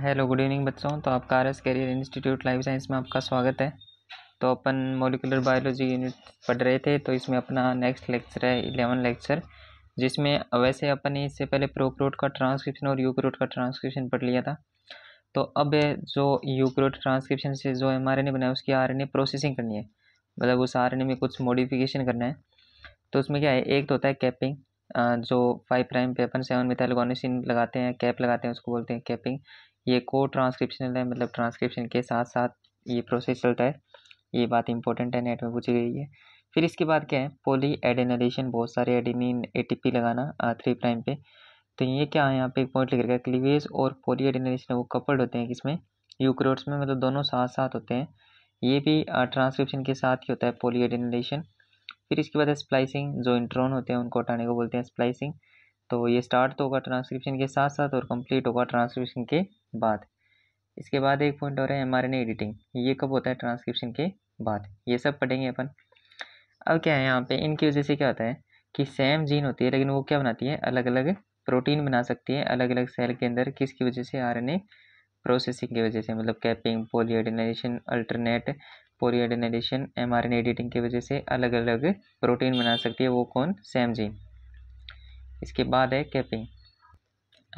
hello good evening बच्चों तो आपका R S career institute life science में आपका स्वागत है तो अपन मोलिकुलर बायोलॉजी यूनिट पढ़ रहे थे तो इसमें अपना नेक्स्ट लेक्चर है इलेवन लेक्चर जिसमें वैसे अपन ने इससे पहले प्रोक्रोट का ट्रांसक्रिप्शन और यूक्रोट का ट्रांसक्रिप्शन पढ़ लिया था तो अब जो यूक्रोट ट्रांसक्रिप्शन से जो एम आर एन ए बनाया उसकी आर एन ए प्रोसेसिंग करनी है मतलब उस आर एन ए में कुछ मॉडिफिकेशन करना है तो उसमें क्या है एक तो होता है कैपिंग जो फाइव प्राइम पे अपन सेवन मिथाइल गोनेसिन लगाते हैं कैप लगाते हैं उसको बोलते हैं कैपिंग ये को ट्रांसक्रिप्शनल है मतलब ट्रांसक्रिप्शन के साथ साथ ये प्रोसेस चलता है ये बात इंपॉर्टेंट है नेट में पूछी गई है फिर इसके बाद क्या है पोली एडेनलेशन बहुत सारे एडेनिन एटीपी लगाना थ्री प्राइम पे तो ये क्या है यहाँ पे एक पॉइंट लिख रखा है क्लीवेज और पोली एडेनलेशन वो कपल्ड होते हैं किसमें यूक्रोट्स में मतलब दोनों साथ साथ होते हैं ये भी ट्रांसक्रिप्शन के साथ ही होता है पोली एडेनलेशन फिर इसके बाद है स्प्लाइसिंग जो इंट्रॉन होते हैं उनको हटाने को बोलते हैं स्प्लाइसिंग तो ये स्टार्ट तो होगा ट्रांसक्रिप्शन के साथ साथ और कंप्लीट होगा ट्रांसक्रिप्शन के बाद इसके बाद एक पॉइंट और है एम एडिटिंग ये कब होता है ट्रांसक्रिप्शन के बाद ये सब पढ़ेंगे अपन अब क्या है यहाँ पे इनकी वजह से क्या होता है कि सेम जीन होती है लेकिन वो क्या बनाती है अलग अलग प्रोटीन बना सकती है अलग अलग सेल के अंदर किसकी वजह से आरएनए प्रोसेसिंग की वजह से मतलब capping polyadenylation alternate M R editing की वजह से अलग अलग प्रोटीन बना सकती है वो कौन सेम जी इसके बाद है कैपिंग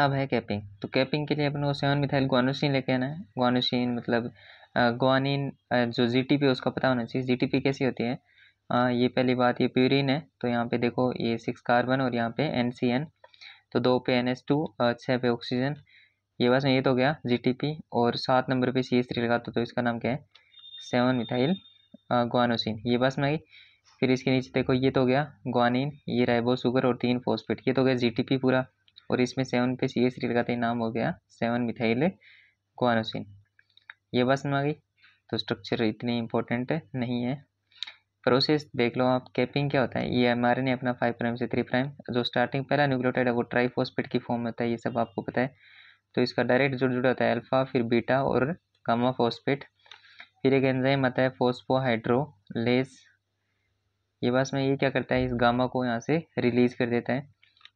अब है कैपिंग तो कैपिंग के लिए अपने को सेवन मिथाइल ग्वानोसिन लेके आना है ग्वानोसिन मतलब ग्वानिन जो जी टी पी उसका पता होना चाहिए जी टी पी कैसी होती है आ, ये पहली बात ये प्यूरिन है तो यहाँ पे देखो ये सिक्स कार्बन और यहाँ पे एन सी एन तो दो पे एन एस टू छः पे ऑक्सीजन ये बस में ये तो गया जी टी पी और सात नंबर पे सी एस थ्री लगा तो इसका नाम क्या है सेवन मिथाइल ग्वानोसिन ये बस मैं फिर इसके नीचे देखो ये तो गया ग्वानिन ये राइबो शुगर और तीन फोस्फेट ये तो गया पी पूरा और इसमें सेवन पे सी एस लगाते ही नाम हो गया सेवन मिथाइल ग्वानोसिन ये बस में आ गई तो स्ट्रक्चर इतनी इंपॉर्टेंट नहीं है प्रोसेस देख लो आप कैपिंग क्या होता है ये एम आर एन अपना फाइव प्राइम से थ्री प्राइम जो स्टार्टिंग पहला न्यूक्लियोटाइड है वो ट्राइफोस्पेट की फॉर्म में होता है ये सब आपको पता है तो इसका डायरेक्ट जुड़ जुड़ा होता है अल्फा फिर बीटा और गामा फोस्पेट फिर एक एंजाइम आता है फोस्फोहाइड्रोलेस ये बस में ये क्या करता है इस गामा को यहाँ से रिलीज कर देता है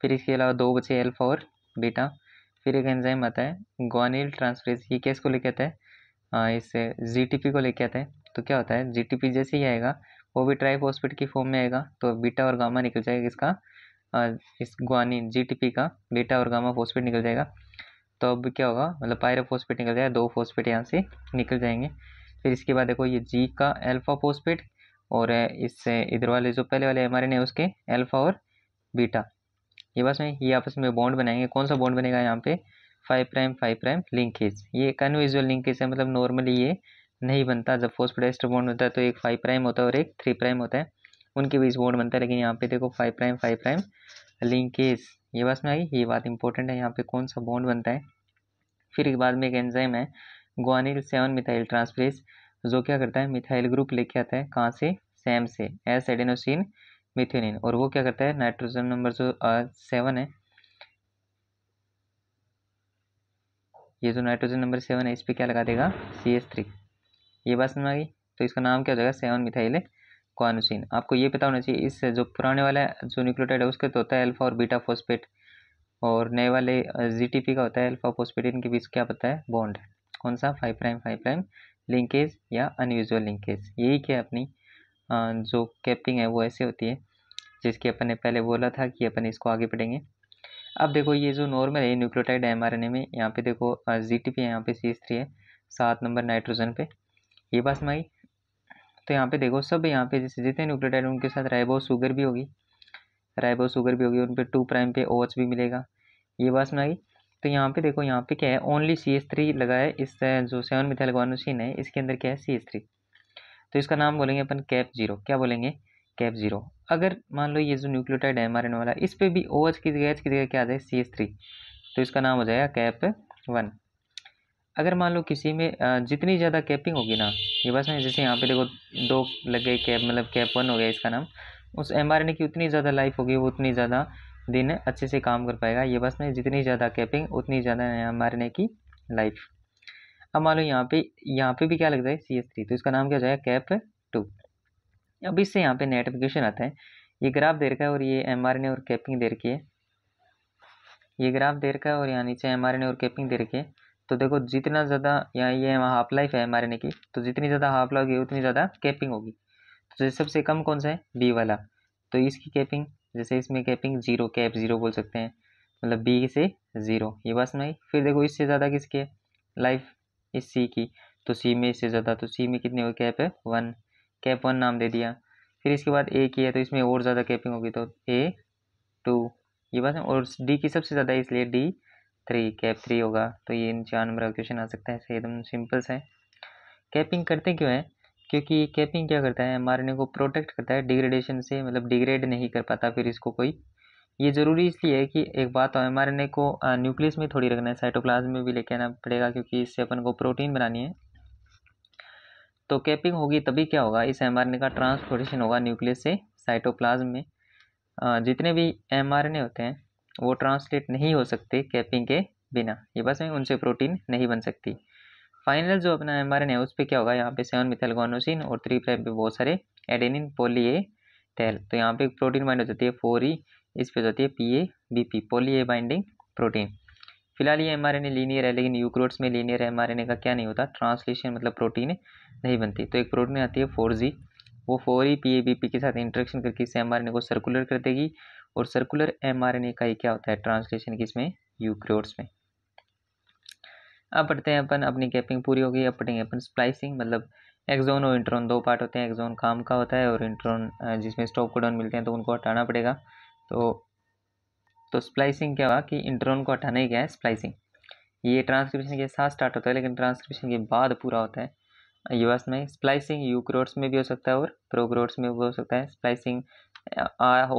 फिर इसके अलावा दो बचे एल्फा और बीटा फिर एक एंजाइम आता है ग्वानिल ट्रांसफ्रेस ये किसको लेके आता है इस जी को लेके आता है तो क्या होता है जी जैसे ही आएगा वो भी ट्राइफॉस्फेट की फॉर्म में आएगा तो बीटा और गामा निकल जाएगा इसका इस ग्वानिन जी का बीटा और गामा फॉस्फेट निकल जाएगा तो अब क्या होगा मतलब पायरोफॉस्फेट निकल जाएगा दो फॉस्फेट यहाँ से निकल जाएंगे फिर इसके बाद देखो ये जी का एल्फा फोस्पेट और इससे इधर वाले जो पहले वाले एम आर एन है उसके एल्फा और बीटा ये बस में ये आपस में बॉन्ड बनाएंगे कौन सा बॉन्ड बनेगा यहाँ पे five prime five prime linkage ये कन्विजुअल लिंकेज है मतलब नॉर्मली ये नहीं बनता जब फोस्पेट बॉन्ड होता है तो एक फाइव प्राइम होता है और एक थ्री प्राइम होता है उनके बीच बॉन्ड बनता है लेकिन यहाँ पे देखो five prime five prime linkage ये बस में आई ये बात इंपॉर्टेंट है यहाँ पे कौन सा बॉन्ड बनता है फिर एक बाद में एक एंजाइम है गुआनिल सेवन मिथाइल ट्रांसफ्रेस जो क्या करता है मिथाइल ग्रुप लेके आता है कहाँ से सैम से एस एडेनोसिन मिथेनिन और वो क्या करता है नाइट्रोजन नंबर जो सेवन है ये जो नाइट्रोजन नंबर सेवन है इस पर क्या लगा देगा सी एस थ्री ये बात समझ आ गई तो इसका नाम क्या हो जाएगा सेवन मिथाइल क्वानोसिन आपको ये पता होना चाहिए इस जो पुराने वाला जो न्यूक्लियोटाइड है उसके तो होता है अल्फा और बीटा फोस्पेट और नए वाले जी का होता है अल्फा फोस्पेट इनके बीच क्या पता है बॉन्ड है कौन सा five prime five prime linkage या अनयूजल लिंकेज यही क्या अपनी जो कैपिंग है वो ऐसे होती है जिसकी अपन ने पहले बोला था कि अपन इसको आगे पढ़ेंगे अब देखो ये जो नॉर्मल है nucleotide M R N A में यहाँ पे देखो जी टी पी है यहाँ पे सी एस थ्री है सात नंबर नाइट्रोजन पे ये बात समझ तो यहाँ पे देखो सब यहाँ पे जैसे जितने न्यूक्लियोटाइड उनके साथ राइबो शुगर भी होगी राइबो शुगर भी होगी उन पर टू प्राइम पे ओ भी मिलेगा ये बात समझ तो यहाँ पे देखो यहाँ पे क्या है ओनली सी एस थ्री लगा है इस जो सेवन मिथाइल ग्वानोसिन है इसके अंदर क्या है सी एस थ्री तो इसका नाम बोलेंगे अपन कैप जीरो क्या बोलेंगे कैप जीरो अगर मान लो ये जो न्यूक्लियोटाइड है एम वाला इस पर भी ओ एच की जगह एच की जगह क्या आ जाए सी एस थ्री तो इसका नाम हो जाएगा कैप वन अगर मान लो किसी में जितनी ज़्यादा कैपिंग होगी ना ये बस ना जैसे यहाँ पे देखो दो लग गए कैप मतलब कैप वन हो गया इसका नाम उस एम की उतनी ज़्यादा लाइफ होगी वो उतनी ज़्यादा दिन अच्छे से काम कर पाएगा ये बस में जितनी ज़्यादा कैपिंग उतनी ज़्यादा मारने की लाइफ अब मान लो यहाँ पे यहाँ पे भी क्या लग जाए सी एस थ्री तो इसका नाम क्या हो जाएगा कैप टू अब इससे यहाँ पे नेटिफिकेशन आता है ये ग्राफ दे रखा है और ये एम आर एन और कैपिंग दे रखी है ये ग्राफ दे रखा है और यहाँ नीचे एम आर एन ए और कैपिंग दे रखी है तो देखो जितना ज़्यादा यहाँ ये हाफ लाइफ है एम आर एन ए की तो जितनी ज़्यादा हाफ लाइफ होगी उतनी ज़्यादा कैपिंग होगी तो सबसे कम कौन सा है बी वाला तो इसकी कैपिंग जैसे इसमें कैपिंग ज़ीरो कैप ज़ीरो बोल सकते हैं मतलब बी से ज़ीरो ये बात सुनाई फिर देखो इससे ज़्यादा किसकी है लाइफ इस सी की तो सी में इससे ज़्यादा तो सी में कितनी होगी कैप है वन कैप वन नाम दे दिया फिर इसके बाद ए की है तो इसमें और ज़्यादा कैपिंग होगी तो ए टू ये बात है और डी की सबसे ज़्यादा इसलिए डी थ्री कैप थ्री होगा तो ये चार नंबर का क्वेश्चन आ सकता है ऐसे एकदम सिंपल से है कैपिंग करते क्यों है क्योंकि कैपिंग क्या करता है मारने को प्रोटेक्ट करता है डिग्रेडेशन से मतलब डिग्रेड नहीं कर पाता फिर इसको कोई ये ज़रूरी इसलिए है कि एक बात और एम को न्यूक्लियस में थोड़ी रखना है साइटोप्लाज्म में भी लेके आना पड़ेगा क्योंकि इससे अपन को प्रोटीन बनानी है तो कैपिंग होगी तभी क्या होगा इस एम का ट्रांसपोर्टेशन होगा न्यूक्लियस से साइटोप्लाज्म में जितने भी एम होते हैं वो ट्रांसलेट नहीं हो सकते कैपिंग के बिना ये बस उनसे प्रोटीन नहीं बन सकती फाइनल जो अपना एम है उस पर क्या होगा यहाँ पे सेवन मिथाइल गोनोसिन और थ्री पे बहुत सारे एडेनिन पोली ए टेल तो यहाँ पे प्रोटीन बाइंड हो जाती है फोर ई e, इस पर हो जाती है P A B P poly A binding protein फिलहाल ये M R N A linear है लेकिन यूक्रोट्स में linear M R N A का क्या नहीं होता ट्रांसलेशन मतलब प्रोटीन नहीं बनती तो एक प्रोटीन आती है फोर जी वो four E P A B P के साथ इंट्रेक्शन करके इस एम आर एन ए को सर्कुलर कर देगी और circular M R N A का ही क्या होता है ट्रांसलेशन किस में यूक्रोट्स में अब पढ़ते हैं अपन अपनी कैपिंग पूरी हो गई अब पढ़ेंगे अपन स्प्लाइसिंग मतलब एक्जोन और इंट्रोन दो पार्ट होते हैं एक्जोन काम का होता है और इंट्रोन जिसमें स्टॉप कोडॉन मिलते हैं तो उनको हटाना पड़ेगा तो तो स्प्लाइसिंग क्या हुआ कि इंट्रोन को हटाना ही क्या है स्प्लाइसिंग ये ट्रांसक्रिप्शन के साथ स्टार्ट होता है लेकिन ट्रांसक्रिप्शन के बाद पूरा होता है यूएस में स्प्लाइसिंग यूक्रोट्स में भी हो सकता है और प्रोक्रोट्स में भी हो सकता है स्प्लाइसिंग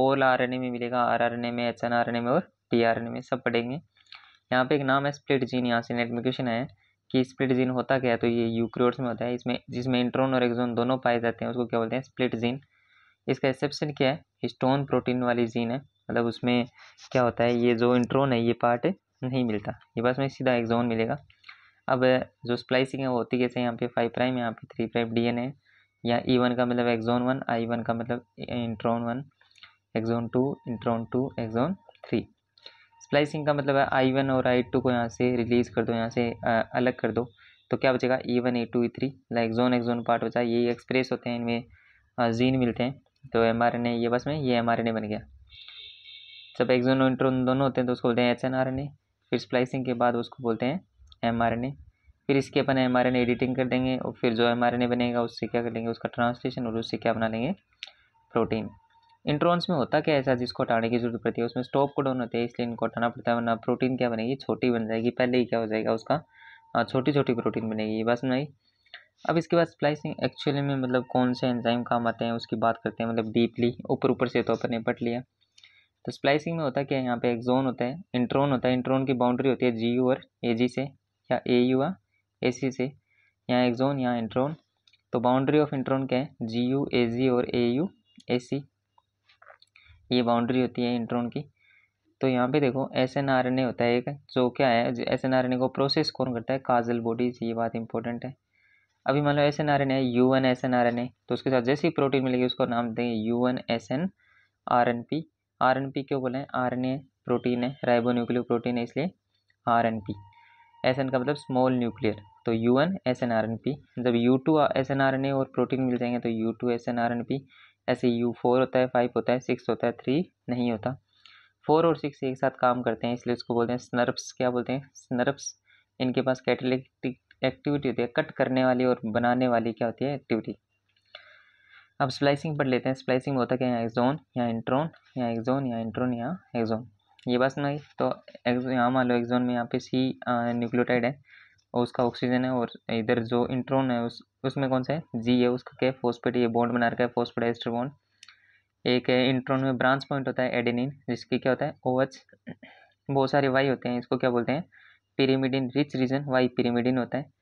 ओल आर में मिलेगा आर में एच में और टी में सब पढ़ेंगे यहाँ पे एक नाम है स्प्लिट जीन यहाँ से नेट में क्वेश्चन है कि स्प्लिट जीन होता क्या है तो ये यूक्रियोट्स में होता है इसमें जिसमें इंट्रोन और एक्जोन दोनों पाए जाते हैं उसको क्या बोलते हैं स्प्लिट जीन इसका एक्सेप्शन क्या है स्टोन प्रोटीन वाली जीन है मतलब उसमें क्या होता है ये जो इंट्रोन है ये पार्ट नहीं मिलता ये बस में सीधा एक्जोन मिलेगा अब जो स्प्लाइसिंग है वो होती कैसे यहाँ पे फाइव प्राइम यहाँ पे three prime D N A या ई वन का मतलब एक्जोन वन आई वन का मतलब intron one exon two intron two exon three splicing का मतलब है आई वन और आई टू को यहाँ से रिलीज़ कर दो यहाँ से आ, अलग कर दो तो क्या बचेगा E one A two E three like zone zone part बचा ये एक्सप्रेस होते हैं इनमें जीन मिलते हैं तो एम आर एन ए ये बस में ये एम आर एन ए बन गया जब एक जोन इंटर दोनों होते हैं तो उसको बोलते हैं H N R N A फिर स्प्लाइसिंग के बाद उसको बोलते हैं एम आर एन ए फिर इसके अपन एम आर एन एडिटिंग कर देंगे और फिर जो एम आर एन ए बनेगा उससे क्या कर लेंगे उसका ट्रांसलेशन और उससे क्या बना लेंगे प्रोटीन इंट्रॉन्स में होता क्या ऐसा जिसको हटाने की जरूरत पड़ती है उसमें स्टॉप कोडोन होते हैं इसलिए इनको हटाना पड़ता है वरना प्रोटीन क्या बनेगी छोटी बन जाएगी पहले ही क्या हो जाएगा उसका छोटी छोटी प्रोटीन बनेगी बस नहीं अब इसके बाद स्प्लाइसिंग एक्चुअली में मतलब कौन से एंजाइम काम आते हैं उसकी बात करते हैं मतलब डीपली ऊपर ऊपर से तो अपन निपट लिया तो स्प्लाइसिंग में होता क्या है यहाँ पे जोन होता है इंट्रोन होता है इंट्रोन की बाउंड्री होती है जी यू और ए जी से या ए यू आ ए सी से यहाँ जोन यहाँ इंट्रोन तो बाउंड्री ऑफ इंट्रोन क्या है जी यू ए जी और ए यू ए सी ये बाउंड्री होती है इंट्रोन की तो यहाँ पे देखो S N R N A होता है एक जो क्या है S N R N A को प्रोसेस कौन करता है काजल बॉडीज ये बात इंपॉर्टेंट है अभी मान लो S N R N A U N S N R N A तो उसके साथ जैसे ही प्रोटीन मिलेगी उसको नाम देंगे U N S N R N P R N P क्यों बोले आर एन ए प्रोटीन है राइबो न्यूक्लियर प्रोटीन है इसलिए R N P S N का मतलब स्मॉल न्यूक्लियर तो U N S N R N P जब U two S N R N A और प्रोटीन मिल जाएंगे तो U two S N R N P ऐसे यू फोर होता है फाइव होता है सिक्स होता है थ्री नहीं होता फोर और सिक्स एक साथ काम करते हैं इसलिए उसको बोलते हैं स्नर्प्स क्या बोलते हैं स्नर्प्स इनके पास कैटलिटिक एक्टिविटी होती है कट करने वाली और बनाने वाली क्या होती है एक्टिविटी अब स्प्लाइसिंग पढ़ लेते हैं स्प्लाइसिंग होता है क्या एक्जोन या इंट्रोन या एक्जोन या इंट्रोन या एक्जोन ये बस नहीं तो यहाँ मान लो एक्जोन में यहाँ पे सी न्यूक्लियोटाइड uh, है और उसका ऑक्सीजन है और इधर जो इंट्रोन है उस उसमें कौन सा है जी है उसका क्या फोस्पेट ये बॉन्ड बना रखा है फोस्पेट एस्टर बॉन्ड एक है इंट्रोन में ब्रांच पॉइंट होता है एडेनिन जिसकी क्या होता है ओ एच बहुत सारे वाई होते हैं इसको क्या बोलते हैं pyrimidine rich region Y pyrimidine होता है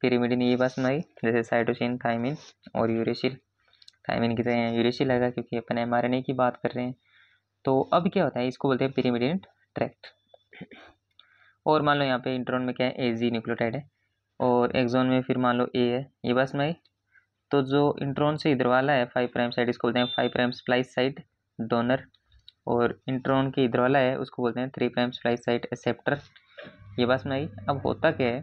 पिरीमिडिन ये बात सुनाई जैसे साइटोशिन थाइमिन और यूरेशिल थाइमिन की तरह यूरेशिल आएगा क्योंकि अपन एम की बात कर रहे हैं तो अब क्या होता है इसको बोलते हैं पिरीमिडिन ट्रैक्ट और मान लो यहाँ पे इंट्रोन में क्या है ए जी न्यूक्लियोटाइड है और एक्जोन में फिर मान लो ए है ये बस मैं तो जो इंट्रॉन से इधर वाला है फाइव प्राइम साइड इसको बोलते हैं five prime splice side donor और इंट्रोन के इधर वाला है उसको बोलते हैं three prime splice side acceptor ये बस मई अब होता क्या है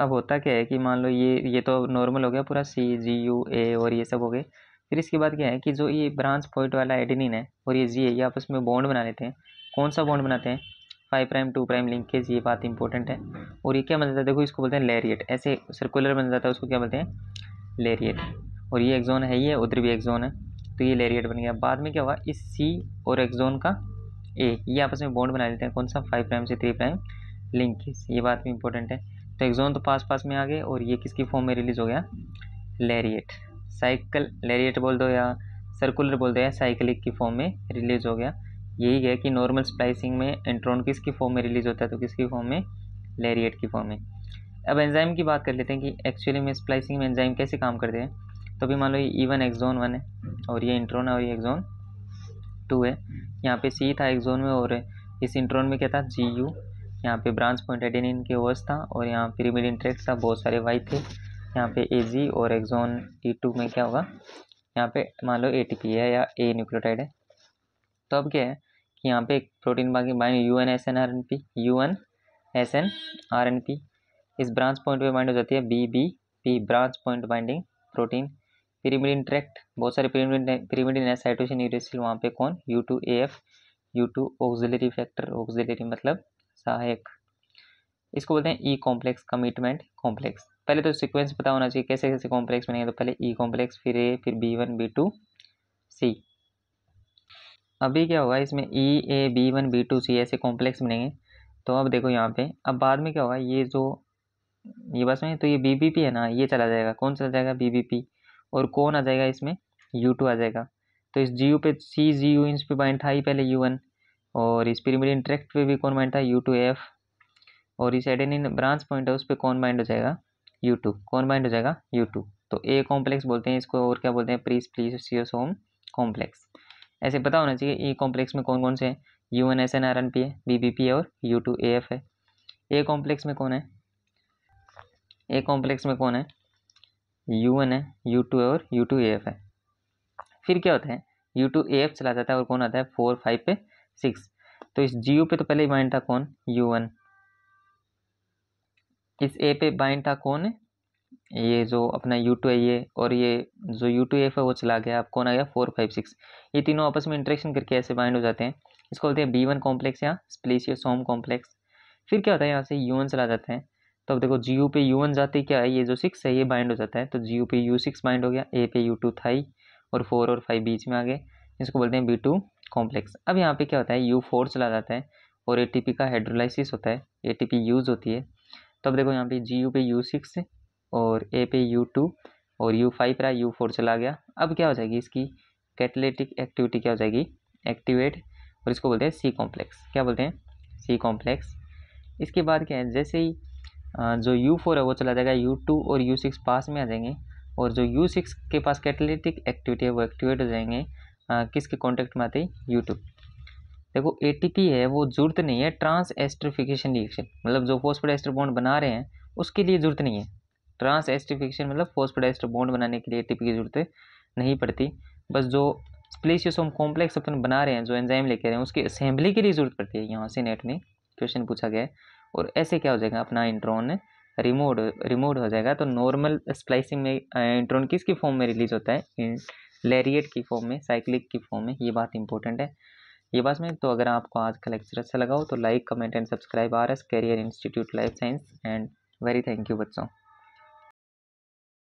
अब होता क्या है कि मान लो ये ये तो नॉर्मल हो गया पूरा सी जी यू ए और ये सब हो गए फिर इसके बाद क्या है कि जो ये ब्रांच पॉइंट वाला एडिनिन है और ये जी है ये आपस में बॉन्ड बना लेते हैं कौन सा बॉन्ड बनाते हैं five prime two prime linkage ये बात इंपॉर्टेंट है और ये क्या बन जाता है देखो इसको बोलते हैं लेरिएट ऐसे सर्कुलर बन जाता है उसको क्या बोलते हैं लेरिएट और ये एक्जोन है ये उधर भी एक्जोन है तो ये लेरिएट बन गया बाद में क्या हुआ इस सी और एक्जोन का ए ये आपस में बॉन्ड बना लेते हैं कौन सा फाइव प्राइम से थ्री प्राइम लिंकेज ये बात भी इंपॉर्टेंट है तो एक्जोन तो पास पास में आ गए और ये किसकी फॉर्म में रिलीज हो गया लेरिएट साइकिल लेरिएट बोल दो या सर्कुलर बोल दो या साइकिल की फॉर्म में रिलीज हो गया यही है कि नॉर्मल स्प्लाइसिंग में एंट्रॉन किसकी फॉर्म में रिलीज होता है तो किसकी फॉर्म में लेरिएट की फॉर्म में अब एंजाइम की बात कर लेते हैं कि एक्चुअली में स्प्लाइसिंग में एंजाइम कैसे काम करते हैं तो अभी मान लो ये वन एक्जोन वन है और ये इंट्रोन है और ये एक्जोन टू है यहाँ पे सी था एक्जोन में और इस इंट्रोन में क्या था जी यू यहाँ पे ब्रांच पॉइंट एडेनिन के ओवर्स था और यहाँ पे रिमिल था बहुत सारे वाई थे यहाँ पे ए जी और एक्जोन ई टू में क्या होगा यहाँ पे मान लो ए टी पी है या ए न्यूक्लियोटाइड है तो अब क्या है कि यहाँ पे प्रोटीन बाकी bind U N S N R N P U N S N R N P इस ब्रांच पॉइंट पे बाइंड हो जाती है B B P branch point binding protein pyrimid tract बहुत सारे पिरीमिड पिरीमिडिन साइटोसिन यूरेसिल वहाँ पे कौन U two A F U two auxiliary factor auxiliary मतलब सहायक इसको बोलते हैं ई कॉम्प्लेक्स कमिटमेंट कॉम्प्लेक्स पहले तो सिक्वेंस पता होना चाहिए कैसे कैसे कॉम्प्लेक्स बनेंगे तो पहले ई e कॉम्प्लेक्स फिर ए फिर B one B two C अभी क्या होगा इसमें E A B one B two C ऐसे कॉम्प्लेक्स बनेंगे तो अब देखो यहाँ पे अब बाद में क्या होगा ये जो ये बस में तो ये बी बी पी है ना ये चला जाएगा कौन चला जाएगा बी बी पी और कौन आ जाएगा इसमें यू टू आ जाएगा तो इस जी यू पे सी जी यू इंस पे बाइंड था ही पहले यू वन और इस पिरीमिड इंटरेक्ट पे भी कौन बाइंड था यू टू एफ और इस इन ब्रांच पॉइंट है उस पर कौन बाइंड हो जाएगा यू टू कौन बाइंड हो जाएगा यू टू तो ए कॉम्प्लेक्स बोलते हैं इसको और क्या बोलते हैं please please pre some complex ऐसे पता होना चाहिए ई कॉम्प्लेक्स में कौन कौन से हैं U N S N R N P है बी बी पी है और यू टू ए एफ है ए कॉम्प्लेक्स में कौन है ए कॉम्प्लेक्स में कौन है यू एन है यू टू है और यू टू ए एफ है फिर क्या होता है यू टू ए एफ चला जाता है और कौन आता है फोर फाइव पे सिक्स तो इस जी यू पे तो पहले ही बाइंड था कौन यू एन इस ए पे बाइंड था कौन ये जो अपना यू टू है ये और ये जो यू टू एफ है वो चला गया आप कौन आ गया फोर फाइव सिक्स ये तीनों आपस में इंट्रेक्शन करके ऐसे बाइंड हो जाते हैं इसको बोलते हैं बी वन कॉम्प्लेक्स या स्प्लीसियस होम कॉम्प्लेक्स फिर क्या होता है यहाँ से यू वन चला जाते हैं तो अब देखो जी यू पे यू वन जाते क्या है ये जो सिक्स है ये बाइंड हो जाता है तो जी यू पे यू सिक्स बाइंड हो गया ए पे यू टू थाई और फोर और फाइव बीच में आ गए इसको बोलते हैं बी टू कॉम्प्लेक्स अब यहाँ पे क्या होता है यू फोर चला जाता है और ए टी पी का हाइड्रोलाइसिस होता है ए टी पी यूज़ होती है तो अब देखो यहाँ पे जी यू पे यू सिक्स और ए पे यू टू और यू फाइव रहा यू फोर चला गया अब क्या हो जाएगी इसकी कैटलेटिक एक्टिविटी क्या हो जाएगी एक्टिवेट और इसको बोलते हैं सी कॉम्प्लेक्स क्या बोलते हैं सी कॉम्प्लेक्स इसके बाद क्या है जैसे ही जो यू फोर है वो चला जाएगा यू टू और यू सिक्स पास में आ जाएंगे और जो यू सिक्स के पास कैटलेटिक एक्टिविटी है वो एक्टिवेट हो जाएंगे किसके कॉन्टेक्ट में आते ही यू टू देखो ए है वो जरूरत नहीं है ट्रांस एस्ट्रिफिकेशन रिएक्शन मतलब जो फॉस्फोड एस्टर बॉन्ड बना रहे हैं उसके लिए जरूरत नहीं है ट्रांस एस्टिफिकेशन मतलब फोस्फोडाइस्टर बॉन्ड बनाने के लिए एटीपी की जरूरत नहीं पड़ती बस जो स्प्लेशियोसोम कॉम्प्लेक्स अपन बना रहे हैं जो एंजाइम लेके रहे हैं उसकी असेंबली के लिए ज़रूरत पड़ती है यहाँ से नेट में क्वेश्चन पूछा गया है और ऐसे क्या हो जाएगा अपना इंट्रॉन रिमोड रिमोड हो जाएगा तो नॉर्मल स्प्लाइसिंग में इंट्रॉन किसकी फॉर्म में रिलीज होता है लेरिएट की फॉर्म में साइक्लिक की फॉर्म में ये बात इंपॉर्टेंट है ये बात में तो अगर आपको आज का लेक्चर अच्छा लगा हो तो like comment and subscribe R S career institute life science and very thank you बच्चों